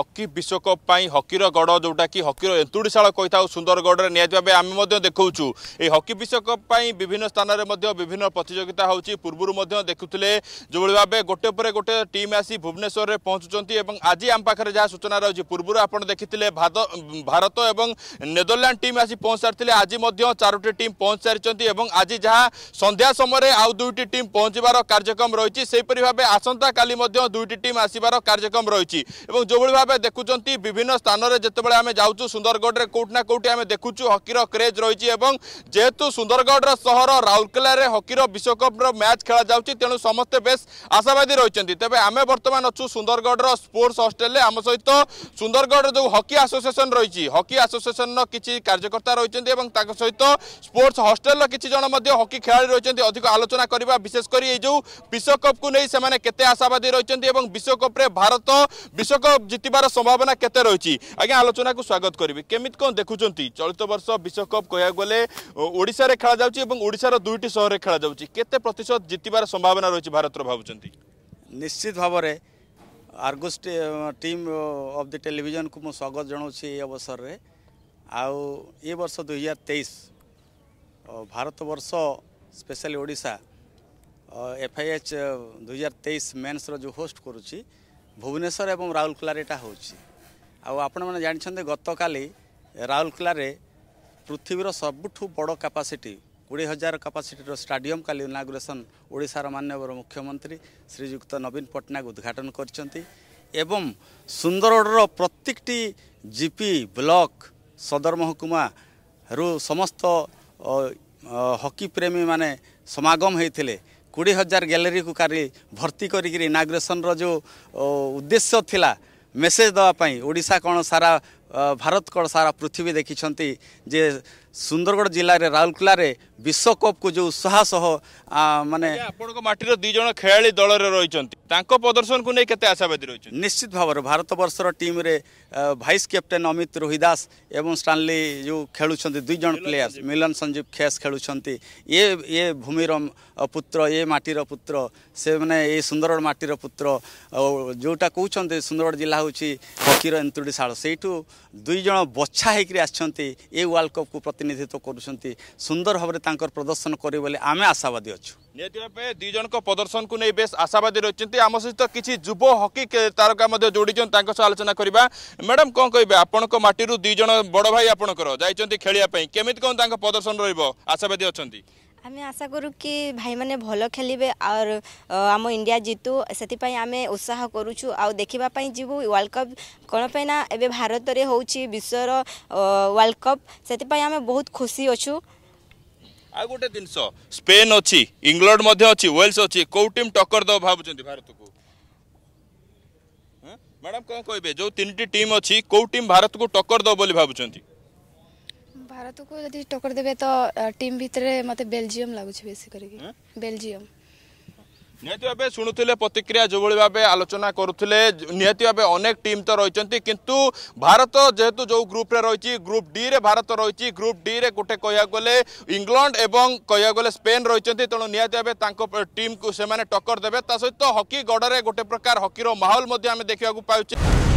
hockey বিশ্বকপ হকির গড় যেটা কি হকির এন্তুড়িশাল কইথাও সুন্দরগড়ে নিয়ে আমি দেখছু এই হকি বিশ্বকপ পাই বিভিন্ন স্থানরে বিভিন্ন প্রতিযোগিতা হচ্ছে পূর্বর দেখুলে যেভাবে ভাবে গোটে পরে গোটে টিম আসি ভুবনেশ্বরের পৌঁছুচ্ছেন এবং আজ আম যা সূচনা রয়েছে পূর্বর আপনার দেখি ভারত এবং নেদরল্যান্ড টিম আসি পৌঁছারি আজ চারোটি টিম পৌঁছ সারি এবং আজ যা সন্ধ্যা সময় আউ দুইটি টিম পৌঁছবার কার্যক্রম রয়েছে সেইপরি ভাবে আসন্তকালি দুইটি টিম আসবার কার্যক্রম রয়েছে এবং যেভাবে ভাবে দেখুম বিভিন্ন স্থানের যেতবে আমি যাচ্ছু সুন্দরগড়ে কোটি না কোটি আমি দেখুছু হকির ক্রেজ রয়েছে এবং যেহেতু সুন্দরগড়র সহর রাউরকেলার হকির বিশ্বকপর ম্যাচ খেলা যাচ্ছে তেমন সমস্তে বেশ আশাবাদী রয়েছেন তবে আমি বর্তমান অছু সুন্দরগড়র স্পোর্টস হস্টেলে আম সহিত সুন্দরগড়র যে হকি আসোসিয়েসন রয়েছে হকি আসোসিয়েসনর কিছু কার্যকর্তা রয়েছেন এবং তাঁর সহিত স্পোর্টস হস্টেলর কিছু জন হকি খেলাড়ি রয়েছেন অধিক আলোচনা করা বিশেষ করে এই যে বিশ্বকপকু নিয়ে সে কেতে আশাবাদী রয়েছেন এবং বিশ্বকপরে ভারত বিশ্বকপ জিতি ଆସିବାର ସମ୍ଭାବନା କେତେ ରହିଛି ଆଜ୍ଞା ଆଲୋଚନାକୁ ସ୍ୱାଗତ କରିବି କେମିତି କ'ଣ ଦେଖୁଛନ୍ତି ଚଳିତ ବର୍ଷ ବିଶ୍ୱକପ୍ କହିବାକୁ ଗଲେ ଓଡ଼ିଶାରେ ଖେଳାଯାଉଛି ଏବଂ ଓଡ଼ିଶାର ଦୁଇଟି ସହରରେ ଖେଳାଯାଉଛି କେତେ ପ୍ରତିଶତ ଜିତିବାର ସମ୍ଭାବନା ରହିଛି ଭାରତର ଭାବୁଛନ୍ତି ନିଶ୍ଚିତ ଭାବରେ ଆର୍ଗୁସ୍ ଟିମ୍ ଅଫ୍ ଦି ଟେଲିଭିଜନକୁ ମୁଁ ସ୍ୱାଗତ ଜଣାଉଛି ଏ ଅବସରରେ ଆଉ ଏ ବର୍ଷ ଦୁଇ ହଜାର ତେଇଶ ଭାରତବର୍ଷ ସ୍ପେଶାଲି ଓଡ଼ିଶା ଏଫ୍ଆଇଏଚ୍ ଦୁଇ ହଜାର ତେଇଶ ମେନ୍ସର ଯେଉଁ ହୋଷ୍ଟ କରୁଛି ଭୁବନେଶ୍ୱର ଏବଂ ରାଉରକେଲାରେ ଏଇଟା ହେଉଛି ଆଉ ଆପଣମାନେ ଜାଣିଛନ୍ତି ଗତକାଲି ରାଉରକେଲାରେ ପୃଥିବୀର ସବୁଠୁ ବଡ଼ କାପାସିଟି କୋଡ଼ିଏ ହଜାର କାପାସିଟିର ଷ୍ଟାଡିୟମ୍ କାଲି ଇନାଗ୍ରେସନ୍ ଓଡ଼ିଶାର ମାନ୍ୟବର ମୁଖ୍ୟମନ୍ତ୍ରୀ ଶ୍ରୀଯୁକ୍ତ ନବୀନ ପଟ୍ଟନାୟକ ଉଦ୍ଘାଟନ କରିଛନ୍ତି ଏବଂ ସୁନ୍ଦରଗଡ଼ର ପ୍ରତ୍ୟେକଟି ଜି ପି ବ୍ଲକ୍ ସଦର ମହକୁମାରୁ ସମସ୍ତ ହକି ପ୍ରେମୀମାନେ ସମାଗମ ହୋଇଥିଲେ କୋଡ଼ିଏ ହଜାର ଗ୍ୟାଲେରୀକୁ କାଲି ଭର୍ତ୍ତି କରିକିରି ଇନାଗ୍ରେସନ୍ର ଯେଉଁ ଉଦ୍ଦେଶ୍ୟ ଥିଲା ମେସେଜ୍ ଦେବା ପାଇଁ ଓଡ଼ିଶା କ'ଣ ସାରା ଭାରତ କ'ଣ ସାରା ପୃଥିବୀ ଦେଖିଛନ୍ତି ଯେ ସୁନ୍ଦରଗଡ଼ ଜିଲ୍ଲାରେ ରାଉରକେଲାରେ ବିଶ୍ୱକପ୍କୁ ଯେଉଁ ଉତ୍ସାହ ସହ ମାନେ ଆପଣଙ୍କ ମାଟିର ଦୁଇ ଜଣ ଖେଳାଳି ଦଳରେ ରହିଛନ୍ତି ତାଙ୍କ ପ୍ରଦର୍ଶନକୁ ନେଇ କେତେ ଆଶାବାଦୀ ରହିଛନ୍ତି ନିଶ୍ଚିତ ଭାବରେ ଭାରତବର୍ଷର ଟିମ୍ରେ ଭାଇସ୍ କ୍ୟାପ୍ଟେନ୍ ଅମିତ ରୋହି ଦାସ ଏବଂ ଷ୍ଟାନଲି ଯେଉଁ ଖେଳୁଛନ୍ତି ଦୁଇ ଜଣ ପ୍ଲେୟର୍ସ ମିଲନ ସଞ୍ଜୀବ ଖେସ୍ ଖେଳୁଛନ୍ତି ଏ ଏ ଭୂମିର ପୁତ୍ର ଏ ମାଟିର ପୁତ୍ର ସେମାନେ ଏ ସୁନ୍ଦରଗଡ଼ ମାଟିର ପୁତ୍ର ଯେଉଁଟା କହୁଛନ୍ତି ସୁନ୍ଦରଗଡ଼ ଜିଲ୍ଲା ହେଉଛି କ୍ଷୀର ଏନ୍ତୁଡ଼ି ଶାଳ ସେଇଠୁ ଦୁଇ ଜଣ ବଛା ହେଇକରି ଆସିଛନ୍ତି ଏ ୱାର୍ଲଡ କପ୍କୁ ପ୍ରତିନିଧିତ୍ୱ କରୁଛନ୍ତି ସୁନ୍ଦର ଭାବରେ ତାଙ୍କର ପ୍ରଦର୍ଶନ କରିବେ ବୋଲି ଆମେ ଆଶାବାଦୀ ଅଛୁ ନିହାତି ଭାବେ ଦୁଇ ଜଣଙ୍କ ପ୍ରଦର୍ଶନକୁ ନେଇ ବେଶ ଆଶାବାଦୀ ରହିଛନ୍ତି ଆମ ସହିତ କିଛି ଯୁବ ହକି ତାରକା ମଧ୍ୟ ଯୋଡ଼ିଛନ୍ତି ତାଙ୍କ ସହ ଆଲୋଚନା କରିବା ମ୍ୟାଡ଼ାମ୍ କ'ଣ କହିବେ ଆପଣଙ୍କ ମାଟିରୁ ଦୁଇ ଜଣ ବଡ଼ ଭାଇ ଆପଣଙ୍କର ଯାଇଛନ୍ତି ଖେଳିବା ପାଇଁ କେମିତି କ'ଣ ତାଙ୍କ ପ୍ରଦର୍ଶନ ରହିବ ଆଶାବାଦୀ ଅଛନ୍ତି आम आशा करूँ कि भाई मैंने भल खेल और आम इंडिया जितु से आम उत्साह करुचु आ देखापी जी वर्ल्ड कप कौन पर ना ए भारत में हूँ वर्ल्ड कप से आम बहुत खुशी अच्छू आ गोटे जिनस स्पेन अच्छी इंग्लैंड अच्छी वेल्स अच्छी कौ टीम टक्कर दब भावुं भारत को मैडम कौन कहे जो तीन टीम अच्छी कौ टीम भारत को टक्कर दब भावुं ଭାରତକୁ ଯଦି ଟକ୍କର ଦେବେ ତ ଟିମ୍ ଭିତରେ ମୋତେ ବେଲଜିୟମ୍ ଲାଗୁଛି ବେଶୀ କରିକି ବେଲଜିୟମ୍ ନିହାତି ଭାବେ ଶୁଣୁଥିଲେ ପ୍ରତିକ୍ରିୟା ଯେଉଁଭଳି ଭାବେ ଆଲୋଚନା କରୁଥିଲେ ନିହାତି ଭାବେ ଅନେକ ଟିମ୍ ତ ରହିଛନ୍ତି କିନ୍ତୁ ଭାରତ ଯେହେତୁ ଯେଉଁ ଗ୍ରୁପ୍ରେ ରହିଛି ଗ୍ରୁପ୍ ଡିରେ ଭାରତ ରହିଛି ଗ୍ରୁପ୍ ଡିରେ ଗୋଟେ କହିବାକୁ ଗଲେ ଇଂଲଣ୍ଡ ଏବଂ କହିବାକୁ ଗଲେ ସ୍ପେନ୍ ରହିଛନ୍ତି ତେଣୁ ନିହାତି ଭାବେ ତାଙ୍କ ଟିମ୍କୁ ସେମାନେ ଟକ୍କର ଦେବେ ତା ସହିତ ହକି ଗଡ଼ରେ ଗୋଟେ ପ୍ରକାର ହକିର ମାହୋଲ ମଧ୍ୟ ଆମେ ଦେଖିବାକୁ ପାଉଛେ